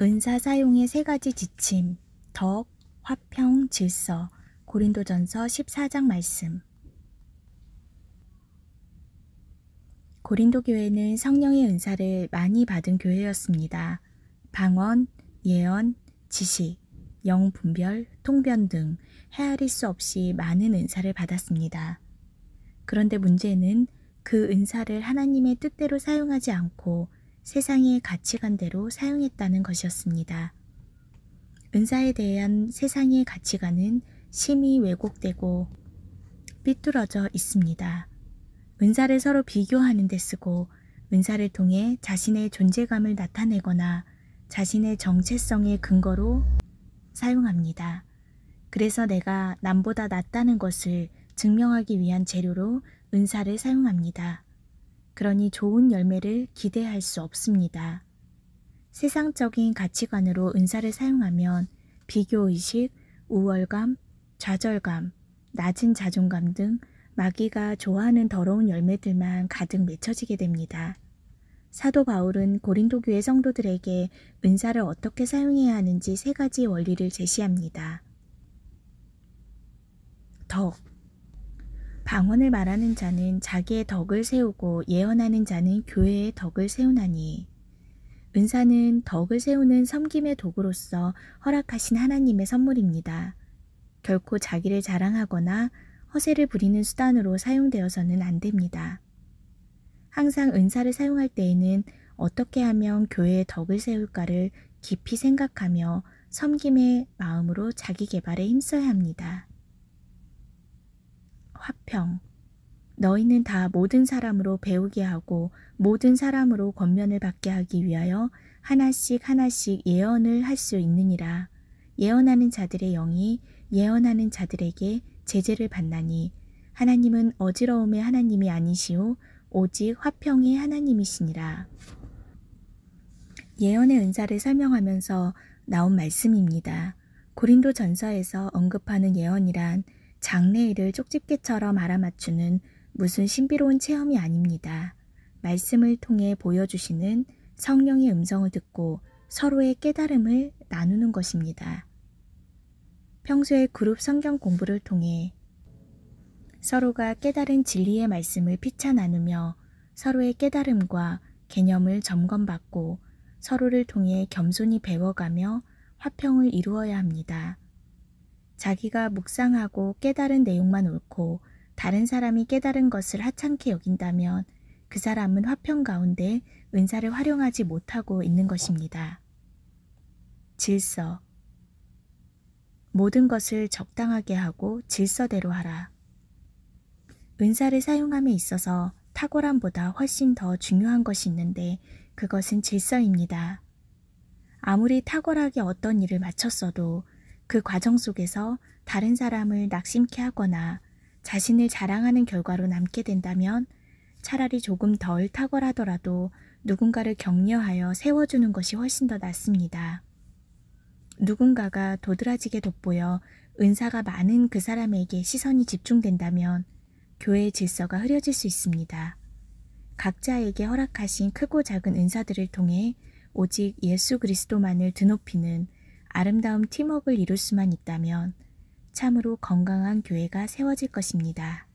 은사 사용의 세 가지 지침, 덕, 화평, 질서, 고린도전서 14장 말씀 고린도 교회는 성령의 은사를 많이 받은 교회였습니다. 방언, 예언, 지식, 영분별, 통변 등 헤아릴 수 없이 많은 은사를 받았습니다. 그런데 문제는 그 은사를 하나님의 뜻대로 사용하지 않고 세상의 가치관대로 사용했다는 것이었습니다. 은사에 대한 세상의 가치관은 심히 왜곡되고 삐뚤어져 있습니다. 은사를 서로 비교하는 데 쓰고 은사를 통해 자신의 존재감을 나타내거나 자신의 정체성의 근거로 사용합니다. 그래서 내가 남보다 낫다는 것을 증명하기 위한 재료로 은사를 사용합니다. 그러니 좋은 열매를 기대할 수 없습니다. 세상적인 가치관으로 은사를 사용하면 비교의식, 우월감, 좌절감, 낮은 자존감 등 마귀가 좋아하는 더러운 열매들만 가득 맺혀지게 됩니다. 사도 바울은 고린도 교회 성도들에게 은사를 어떻게 사용해야 하는지 세 가지 원리를 제시합니다. 덕 방언을 말하는 자는 자기의 덕을 세우고 예언하는 자는 교회의 덕을 세우나니 은사는 덕을 세우는 섬김의 도구로서 허락하신 하나님의 선물입니다. 결코 자기를 자랑하거나 허세를 부리는 수단으로 사용되어서는 안 됩니다. 항상 은사를 사용할 때에는 어떻게 하면 교회의 덕을 세울까를 깊이 생각하며 섬김의 마음으로 자기 개발에 힘써야 합니다. 화평. 너희는 다 모든 사람으로 배우게 하고 모든 사람으로 권면을 받게 하기 위하여 하나씩 하나씩 예언을 할 수 있느니라. 예언하는 자들의 영이 예언하는 자들에게 제재를 받나니 하나님은 어지러움의 하나님이 아니시오 오직 화평의 하나님이시니라. 예언의 은사를 설명하면서 나온 말씀입니다. 고린도 전서에서 언급하는 예언이란 장래일을 쪽집게처럼 알아맞추는 무슨 신비로운 체험이 아닙니다. 말씀을 통해 보여주시는 성령의 음성을 듣고 서로의 깨달음을 나누는 것입니다. 평소에 그룹 성경 공부를 통해 서로가 깨달은 진리의 말씀을 피차 나누며 서로의 깨달음과 개념을 점검받고 서로를 통해 겸손히 배워가며 화평을 이루어야 합니다. 자기가 묵상하고 깨달은 내용만 옳고 다른 사람이 깨달은 것을 하찮게 여긴다면 그 사람은 화평 가운데 은사를 활용하지 못하고 있는 것입니다. 질서 모든 것을 적당하게 하고 질서대로 하라. 은사를 사용함에 있어서 탁월함보다 훨씬 더 중요한 것이 있는데 그것은 질서입니다. 아무리 탁월하게 어떤 일을 마쳤어도 그 과정 속에서 다른 사람을 낙심케 하거나 자신을 자랑하는 결과로 남게 된다면 차라리 조금 덜 탁월하더라도 누군가를 격려하여 세워주는 것이 훨씬 더 낫습니다. 누군가가 도드라지게 돋보여 은사가 많은 그 사람에게 시선이 집중된다면 교회의 질서가 흐려질 수 있습니다. 각자에게 허락하신 크고 작은 은사들을 통해 오직 예수 그리스도만을 드높이는 아름다운 팀워크를 이룰 수만 있다면 참으로 건강한 교회가 세워질 것입니다.